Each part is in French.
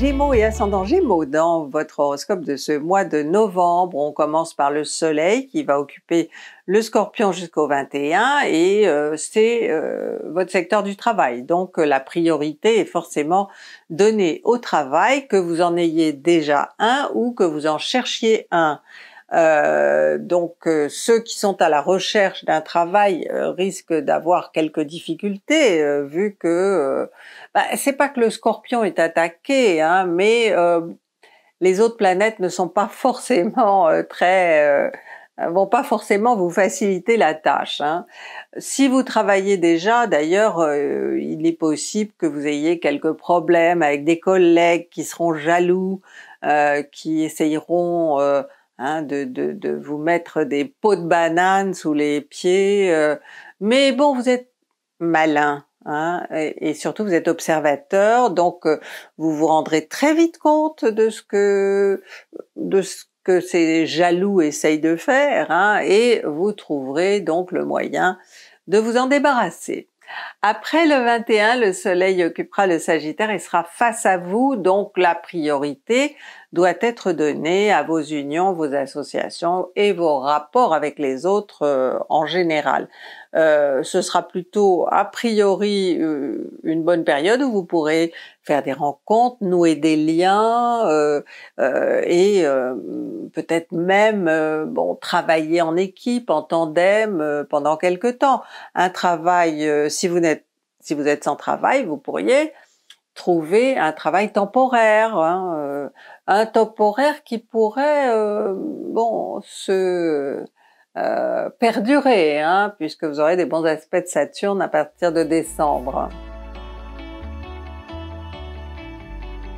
Gémeaux et ascendant Gémeaux, dans votre horoscope de ce mois de novembre, on commence par le Soleil qui va occuper le Scorpion jusqu'au 21 et euh, c'est euh, votre secteur du travail. Donc euh, la priorité est forcément donnée au travail, que vous en ayez déjà un ou que vous en cherchiez un. Euh, donc euh, ceux qui sont à la recherche d'un travail euh, risquent d'avoir quelques difficultés vu que bah, c'est pas que le Scorpion est attaqué, hein, mais les autres planètes ne sont pas forcément très vont pas forcément vous faciliter la tâche. Hein. Si vous travaillez déjà, d'ailleurs, il est possible que vous ayez quelques problèmes avec des collègues qui seront jaloux, qui essayeront Hein, de, de, de, vous mettre des pots de bananes sous les pieds. Euh. mais bon, vous êtes malin. Hein, et, surtout, vous êtes observateur, donc euh, vous vous rendrez très vite compte de ce que de ce que ces jaloux essayent de faire, hein, et vous trouverez donc le moyen de vous en débarrasser. Après le 21, le soleil occupera le Sagittaire et sera face à vous, donc la priorité, doit être donné à vos unions, vos associations et vos rapports avec les autres euh, en général. Euh, ce sera plutôt a priori euh, une bonne période où vous pourrez faire des rencontres, nouer des liens et peut-être même bon travailler en équipe, en tandem pendant quelque temps. Un travail, si vous n'êtes si vous êtes sans travail, vous pourriez trouver un travail temporaire. Hein, un temporaire qui pourrait euh, bon se euh, perdurer, hein, puisque vous aurez des bons aspects de Saturne à partir de décembre.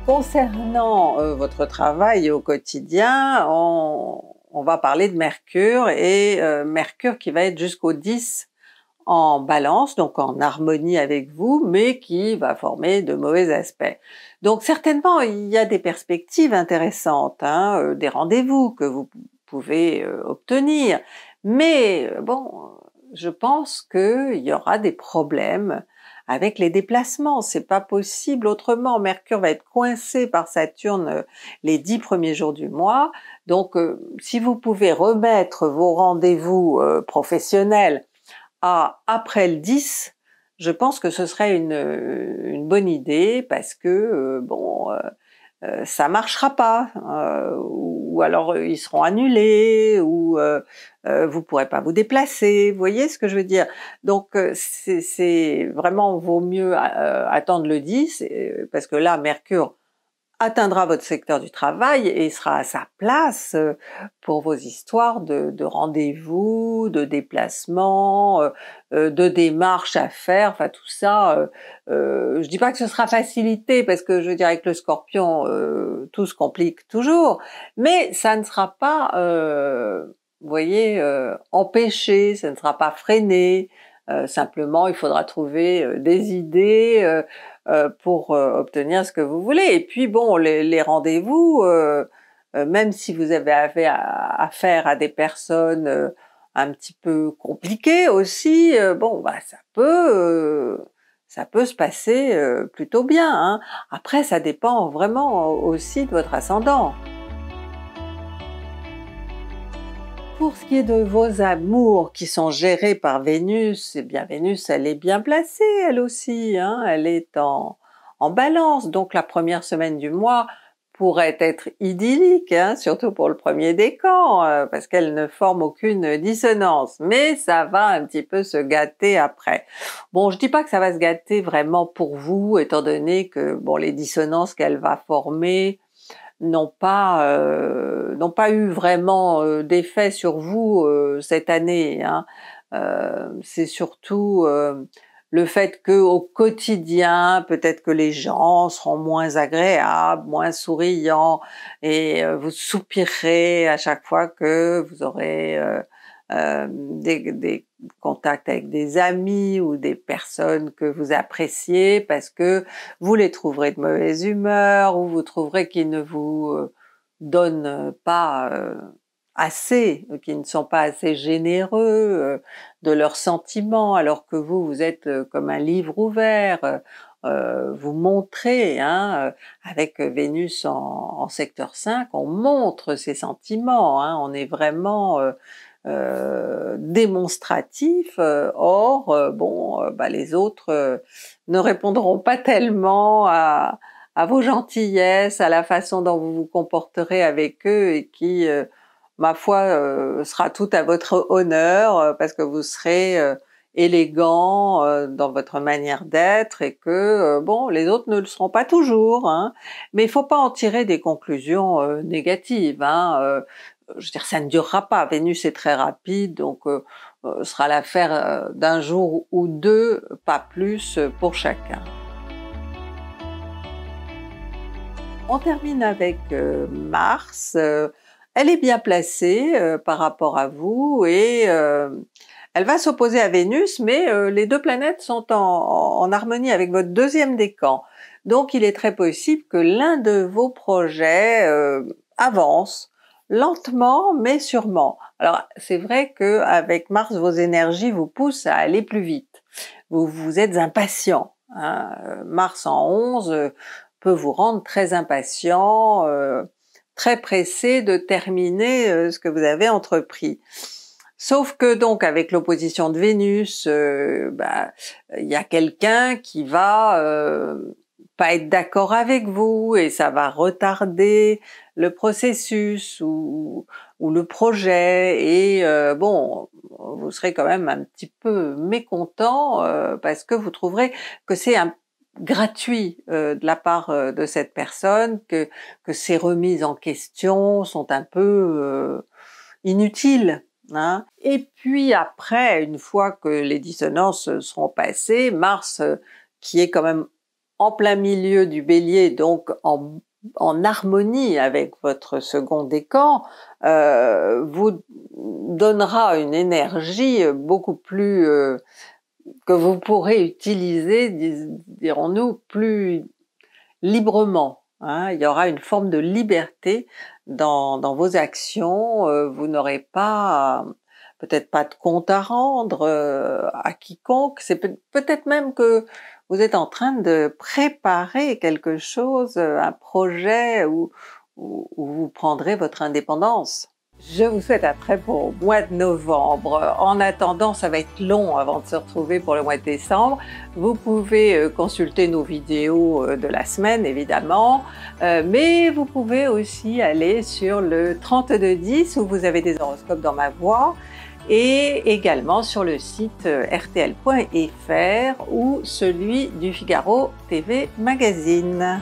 Concernant euh, votre travail au quotidien, on, va parler de Mercure et Mercure qui va être jusqu'au 10 en balance, donc en harmonie avec vous, mais qui va former de mauvais aspects. Donc certainement, il y a des perspectives intéressantes, hein, euh, des rendez-vous que vous pouvez euh, obtenir, mais euh, bon, je pense qu'il y aura des problèmes avec les déplacements. C'est pas possible autrement. Mercure va être coincé par Saturne les dix premiers jours du mois. Donc, si vous pouvez remettre vos rendez-vous professionnels après le 10, je pense que ce serait une, bonne idée parce que euh, bon, euh, euh, ça marchera pas, ou, alors ils seront annulés, ou vous pourrez pas vous déplacer. Vous voyez ce que je veux dire Donc c'est vraiment vaut mieux attendre le 10 parce que là Mercure atteindra votre secteur du travail et sera à sa place euh, pour vos histoires de, rendez-vous, de déplacements, euh, euh, de démarches à faire, enfin tout ça. je dis pas que ce sera facilité parce que je dirais que le Scorpion tout se complique toujours, mais ça ne sera pas, vous voyez, empêché, ça ne sera pas freiné. simplement, il faudra trouver des idées euh, pour euh, obtenir ce que vous voulez. Et puis bon, les, rendez-vous, euh, même si vous avez affaire à des personnes un petit peu compliquées aussi, bon, bah, ça peut ça peut se passer plutôt bien. Hein. Après, ça dépend vraiment aussi de votre ascendant. Pour ce qui est de vos amours qui sont gérés par Vénus, eh bien Vénus, elle est bien placée elle aussi, hein. elle est en, balance, donc la première semaine du mois pourrait être idyllique, hein, surtout pour le premier décan, euh, parce qu'elle ne forme aucune dissonance, mais ça va un petit peu se gâter après. Bon, je dis pas que ça va se gâter vraiment pour vous, étant donné que bon les dissonances qu'elle va former, n'ont pas euh, n'ont pas eu vraiment euh, d'effet sur vous euh, cette année. Hein. c'est surtout le fait que au quotidien, peut-être que les gens seront moins agréables, moins souriants, et vous soupirerez à chaque fois que vous aurez euh, des, contacts avec des amis ou des personnes que vous appréciez parce que vous les trouverez de mauvaise humeur ou vous trouverez qu'ils ne vous euh, donnent pas euh, assez, qu'ils ne sont pas assez généreux de leurs sentiments alors que vous, vous êtes comme un livre ouvert. vous montrez, hein, avec Vénus en, secteur 5, on montre ses sentiments, hein, on est vraiment euh, démonstratif. Euh, or, euh, bon, bah, les autres ne répondront pas tellement à, vos gentillesses, à la façon dont vous vous comporterez avec eux et qui, ma foi, sera tout à votre honneur parce que vous serez élégant dans votre manière d'être et que bon les autres ne le seront pas toujours hein. mais il faut pas en tirer des conclusions négatives hein je veux dire, ça ne durera pas. Vénus est très rapide, donc ce euh, euh, sera l'affaire euh, d'un jour ou deux, pas plus pour chacun. On termine avec Mars. elle est bien placée par rapport à vous et elle va s'opposer à Vénus, mais les deux planètes sont en, en harmonie avec votre deuxième décan. Donc il est très possible que l'un de vos projets avance lentement mais sûrement. Alors c'est vrai que avec Mars, vos énergies vous poussent à aller plus vite. Vous vous êtes impatient. Hein. Euh, Mars en 11 euh, peut vous rendre très impatient, euh, très pressé de terminer ce que vous avez entrepris. Sauf que donc avec l'opposition de Vénus, bah, il y a quelqu'un qui va pas être d'accord avec vous et ça va retarder le processus ou, ou le projet et euh, bon, vous serez quand même un petit peu mécontent euh, parce que vous trouverez que c'est un gratuit euh, de la part de cette personne, que, que ces remises en question sont un peu inutiles. Hein. Et puis après, une fois que les dissonances seront passées, Mars, qui est quand même en plein milieu du bélier, donc en, en harmonie avec votre second décan, euh, vous donnera une énergie beaucoup plus euh, que vous pourrez utiliser, dirons-nous, plus librement. Hein. Il y aura une forme de liberté dans, vos actions. Euh, vous n'aurez pas peut-être pas de compte à rendre euh, à quiconque. C'est peut-être même que vous êtes en train de préparer quelque chose, euh, un projet où, vous prendrez votre indépendance. Je vous souhaite un très bon mois de novembre. En attendant, ça va être long avant de se retrouver pour le mois de décembre. Vous pouvez euh, consulter nos vidéos euh, de la semaine, évidemment, mais vous pouvez aussi aller sur le 3210 où vous avez des horoscopes dans ma voix et également sur le site rtl.fr euh, ou celui du Figaro TV Magazine.